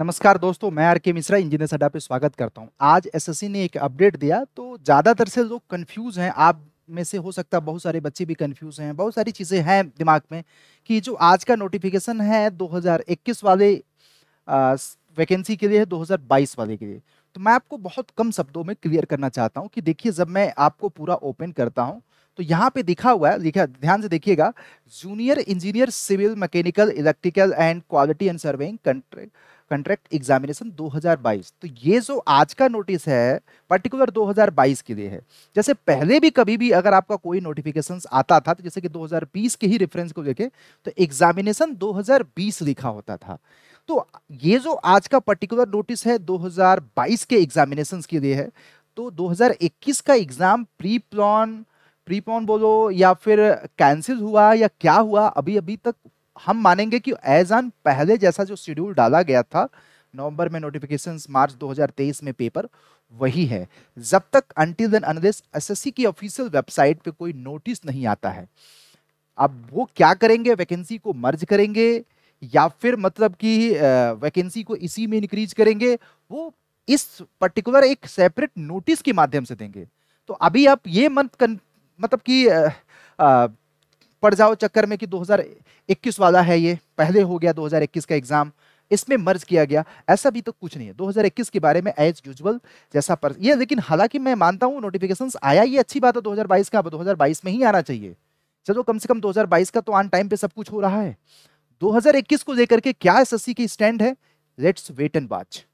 नमस्कार दोस्तों मैं आर के मिश्रा इंजीनियर अड्डा पे स्वागत करता हूं आज एसएससी ने एक अपडेट दिया तो ज़्यादातर से लोग कंफ्यूज हैं आप में से हो सकता है बहुत सारे बच्चे भी कंफ्यूज हैं बहुत सारी चीज़ें हैं दिमाग में कि जो आज का नोटिफिकेशन है 2021 वाले वैकेंसी के लिए है दो वाले के लिए तो मैं आपको बहुत कम शब्दों में क्लियर करना चाहता हूँ कि देखिए जब मैं आपको पूरा ओपन करता हूँ तो यहाँ पे दिखा हुआ है लिखा ध्यान से देखिएगा junior engineer civil mechanical electrical and quality and surveying contract contract examination 2022 तो ये जो आज का नोटिस है पर्टिकुलर 2022 के लिए है जैसे पहले भी कभी भी अगर आपका कोई नोटिफिकेशन आता था तो जैसे कि 2020 के ही रेफरेंस को लेके तो एग्जामिनेशन 2020 लिखा होता था तो ये जो आज का पर्टिकुलर नोटिस है 2022 के एग्जामिनेशन के लिए है तो 2021 का एग्जाम प्री प्लॉन प्रीपोन बोलो या फिर कैंसिल हुआ या क्या हुआ अभी अभी तक हम मानेंगे कि एज ऑन पहले जैसा जो शेड्यूल डाला गया था नवंबर में नोटिफिकेशन मार्च 2023 में पेपर वही है जब तक अनटिल देन अनलेस एसएससी की ऑफिशियल वेबसाइट पे कोई नोटिस नहीं आता है अब वो क्या करेंगे वैकेंसी को मर्ज करेंगे या फिर मतलब कि वैकेंसी को इसी में इंक्रीज करेंगे वो इस पर्टिकुलर एक सेपरेट नोटिस के माध्यम से देंगे तो अभी आप ये मत कन, मतलब कि पड़ जाओ चक्कर में कि 2021 वाला है ये पहले हो गया 2021 का एग्जाम इसमें मर्ज किया गया ऐसा भी तो कुछ नहीं है 2021 के बारे में एज यूजल जैसा पर ये लेकिन हालांकि मैं मानता हूँ नोटिफिकेशन आया ये अच्छी बात है दो का अब दो में ही आना चाहिए चलो कम से कम दो का तो ऑन टाइम पर सब कुछ हो रहा है दो को लेकर के क्या एस की स्टैंड है लेट्स वेट एंड वॉच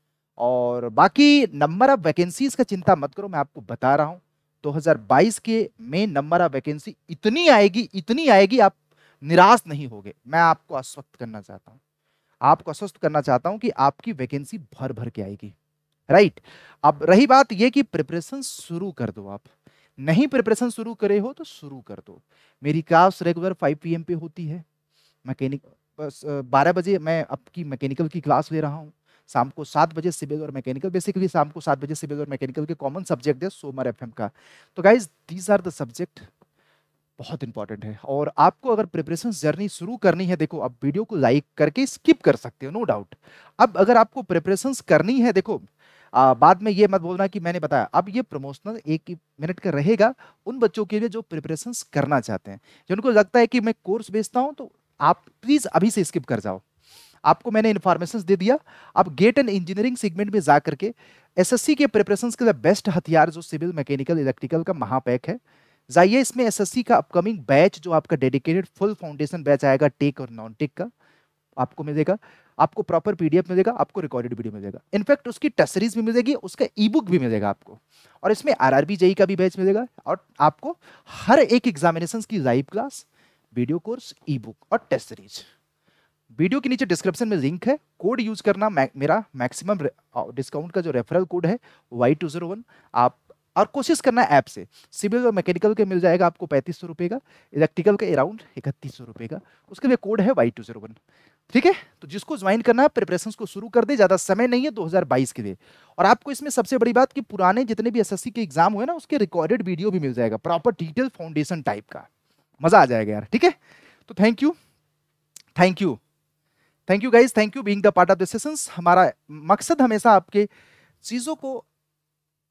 और बाकी नंबर ऑफ वैकेंसीज का चिंता मत करो मैं आपको बता रहा हूँ 2022 के में नंबर ऑफ वैकेंसी इतनी आएगी इतनी आएगी आप निराश नहीं होगे मैं आपको आश्वस्त करना चाहता हूँ आपको आश्वस्त करना चाहता हूँ कि आपकी वैकेंसी भर भर के आएगी राइट अब रही बात यह कि प्रिपरेशन शुरू कर दो आप नहीं प्रिपरेशन शुरू करे हो तो शुरू कर दो मेरी क्लास रेगुलर 5 पीएम पे होती है मैकेनिक बारह बजे मैं आपकी मैकेनिकल की क्लास ले रहा हूँ शाम को सात बजे सिविल और मैकेनिकल बेसिकली शाम को सात बजे सिविल और मैकेनिकल के कॉमन सब्जेक्ट है सोमर एफ का तो guys these are the subject बहुत इंपॉर्टेंट है और आपको अगर प्रिपरेशन जर्नी शुरू करनी है देखो आप वीडियो को लाइक करके स्किप कर सकते हो नो डाउट अब अगर आपको प्रिपरेशन करनी है देखो आ, बाद में ये मत बोलना कि मैंने बताया अब ये प्रमोशनल एक मिनट का रहेगा उन बच्चों के लिए जो प्रिपरेशन करना चाहते हैं जिनको लगता है कि मैं कोर्स बेचता हूँ तो आप प्लीज़ अभी से स्किप कर जाओ आपको मैंने इन्फॉर्मेशन दे दिया आप गेट एंड इंजीनियरिंग सेगमेंट में जा करके एसएससी के प्रिपरेशन के लिए बेस्ट हथियार जो सिविल मैकेनिकल इलेक्ट्रिकल का महापैक है जाइए इसमें एसएससी का अपकमिंग बैच जो आपका डेडिकेटेड फुल फाउंडेशन बैच आएगा टेक और नॉन टेक का आपको मिलेगा आपको प्रॉपर पीडीएफ मिलेगा आपको रिकॉर्डेड वीडियो मिलेगा इनफैक्ट उसकी टेस्ट सीरीज भी मिलेगी उसका ई बुक भी मिलेगा आपको और इसमें आरआरबी जेई e का भी बैच मिलेगा और आपको हर एक एग्जामिनेशन की live class video course e book और टेस्ट सीरीज वीडियो के नीचे डिस्क्रिप्शन में लिंक है कोड यूज़ करना मेरा मैक्सिमम डिस्काउंट का जो रेफरल कोड है वाई टू जीरो वन आप और कोशिश करना ऐप से सिविल और मैकेनिकल के मिल जाएगा आपको पैंतीस सौ रुपये का इलेक्ट्रिकल के अराउंड इकतीस सौ रुपये का उसके लिए कोड है वाई टू जीरो वन ठीक है तो जिसको ज्वाइन करना है प्रिपरेशन को शुरू कर दे ज़्यादा समय नहीं है दो हजार बाईस के लिए और आपको इसमें सबसे बड़ी बात कि पुराने जितने भी सी के एग्जाम हुए ना उसके रिकॉर्डेड वीडियो भी मिल जाएगा प्रॉपर डिटेल फाउंडेशन टाइप का मज़ा आ जाएगा यार ठीक है तो thank you thank you thank you guys thank you being the part of the sessions हमारा मकसद हमेशा आपके चीज़ों को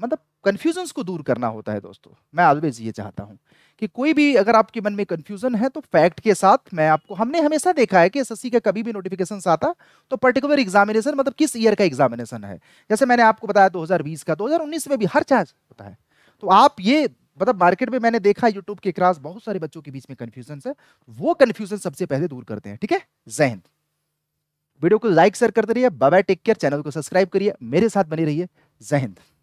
मतलब कन्फ्यूजन्स को दूर करना होता है दोस्तों मैं ऑलवेज ये चाहता हूँ कि कोई भी अगर आपके मन में कन्फ्यूजन है तो फैक्ट के साथ मैं आपको हमने हमेशा देखा है कि एस का कभी भी नोटिफिकेशन आता तो पर्टिकुलर एग्जामिनेशन मतलब किस ईयर का एग्जामिनेशन है जैसे मैंने आपको बताया 2020 का 2019 में भी हर चार्ज होता है तो आप ये मतलब मार्केट में मैंने देखा यूट्यूब के क्रास बहुत सारे बच्चों के बीच में कन्फ्यूजन है वो कन्फ्यूजन सबसे पहले दूर करते हैं ठीक है जय हिंद वीडियो को लाइक शेयर करते रहिए बाय टेक केयर चैनल को सब्सक्राइब करिए मेरे साथ बनी रहिए जय हिंद